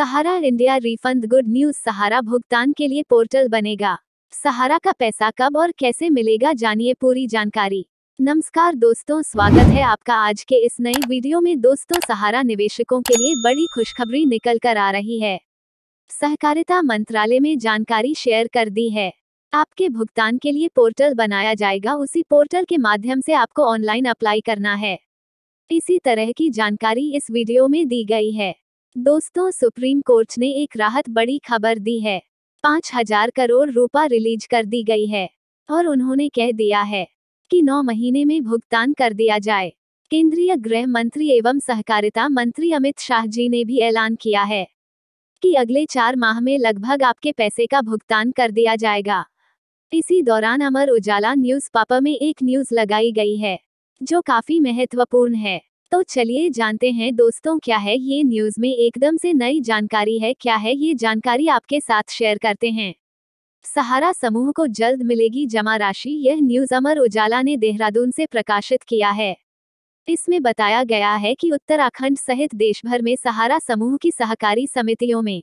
सहारा India refund good news Sahara भुगतान के लिए पोर्टल बनेगा सहारा का पैसा कब और कैसे मिलेगा जानिए पूरी जानकारी नमस्कार दोस्तों स्वागत है आपका आज के इस नए वीडियो में दोस्तों सहारा निवेशकों के लिए बड़ी खुशखबरी निकल कर आ रही है सहकारिता मंत्रालय में जानकारी शेयर कर दी है आपके भुगतान के लिए पोर्टल बनाया जाएगा उसी पोर्टल के माध्यम से आपको ऑनलाइन अप्लाई करना है इसी तरह की जानकारी इस वीडियो में दी गई है दोस्तों सुप्रीम कोर्ट ने एक राहत बड़ी खबर दी है पाँच हजार करोड़ रुपए रिलीज कर दी गई है और उन्होंने कह दिया है कि नौ महीने में भुगतान कर दिया जाए केंद्रीय गृह मंत्री एवं सहकारिता मंत्री अमित शाह जी ने भी ऐलान किया है कि अगले चार माह में लगभग आपके पैसे का भुगतान कर दिया जाएगा इसी दौरान अमर उजाला न्यूज पापा में एक न्यूज लगाई गई है जो काफी महत्वपूर्ण है तो चलिए जानते हैं दोस्तों क्या है ये न्यूज में एकदम से नई जानकारी है क्या है ये जानकारी आपके साथ शेयर करते हैं सहारा समूह को जल्द मिलेगी जमा राशि यह न्यूज अमर उजाला ने देहरादून से प्रकाशित किया है इसमें बताया गया है कि उत्तराखंड सहित देशभर में सहारा समूह की सहकारी समितियों में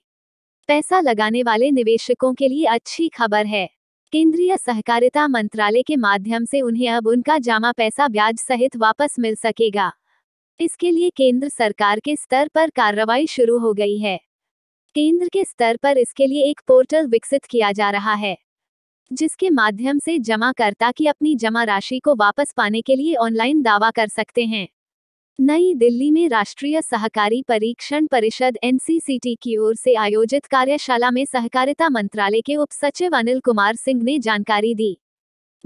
पैसा लगाने वाले निवेशकों के लिए अच्छी खबर है केंद्रीय सहकारिता मंत्रालय के माध्यम से उन्हें अब उनका जमा पैसा ब्याज सहित वापस मिल सकेगा इसके लिए केंद्र सरकार के स्तर पर कार्रवाई शुरू हो गई है केंद्र के स्तर पर इसके लिए एक पोर्टल विकसित किया जा रहा है जिसके माध्यम से जमाकर्ता की अपनी जमा राशि को वापस पाने के लिए ऑनलाइन दावा कर सकते हैं नई दिल्ली में राष्ट्रीय सहकारी परीक्षण परिषद एनसीसीटी की ओर से आयोजित कार्यशाला में सहकारिता मंत्रालय के उप सचिव अनिल कुमार सिंह ने जानकारी दी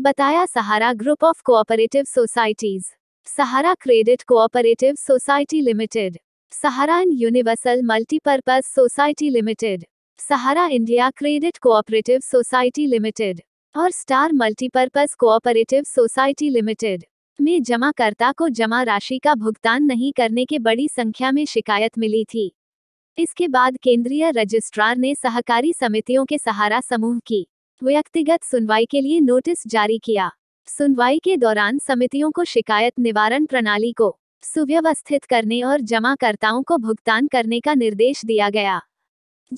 बताया Sahara group of cooperative societies Sahara credit cooperative society limited Sahara and universal multipurpose society limited Sahara India credit cooperative society limited और star multipurpose cooperative society limited में जमाकर्ता को जमा राशि का भुगतान नहीं करने के बड़ी संख्या में शिकायत मिली थी इसके बाद केंद्रीय रजिस्ट्रार ने सहकारी समितियों के सहारा समूह की व्यक्तिगत सुनवाई के लिए नोटिस जारी किया सुनवाई के दौरान समितियों को शिकायत निवारण प्रणाली को सुव्यवस्थित करने और जमाकर्ताओं को भुगतान करने का निर्देश दिया गया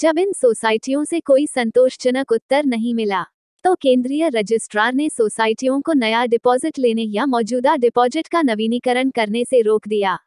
जब इन सोसाइटियों से कोई संतोषजनक उत्तर नहीं मिला तो केंद्रीय रजिस्ट्रार ने सोसाइटियों को नया डिपॉजिट लेने या मौजूदा डिपॉजिट का नवीनीकरण करने से रोक दिया